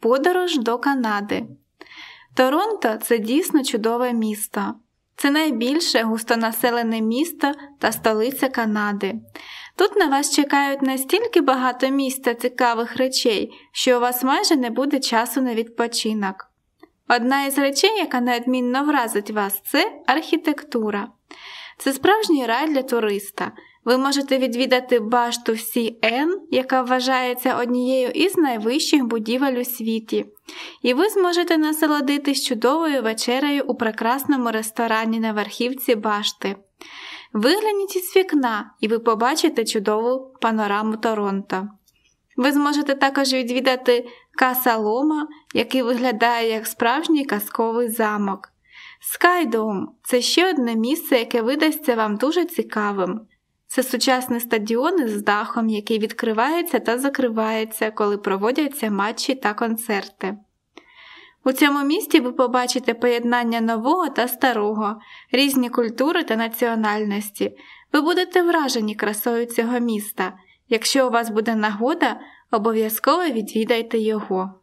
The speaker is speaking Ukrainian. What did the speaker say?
Подорож до Канади. Торонто це дійсно чудове місто. Це найбільше густонаселене місто та столиця Канади. Тут на вас чекають настільки багато місця цікавих речей, що у вас майже не буде часу на відпочинок. Одна із речей, яка неодмінно вразить вас, це архітектура. Це справжній рай для туриста, ви можете відвідати башту Сі яка вважається однією із найвищих будівель у світі, і ви зможете насолодитись чудовою вечерею у прекрасному ресторані на верхівці башти. Вигляніть із вікна і ви побачите чудову панораму Торонто. Ви зможете також відвідати Каса Лома, який виглядає як справжній казковий замок. Skydome це ще одне місце, яке видасться вам дуже цікавим. Це сучасний стадіон з дахом, який відкривається та закривається, коли проводяться матчі та концерти. У цьому місті ви побачите поєднання нового та старого, різні культури та національності. Ви будете вражені красою цього міста. Якщо у вас буде нагода, обов'язково відвідайте його.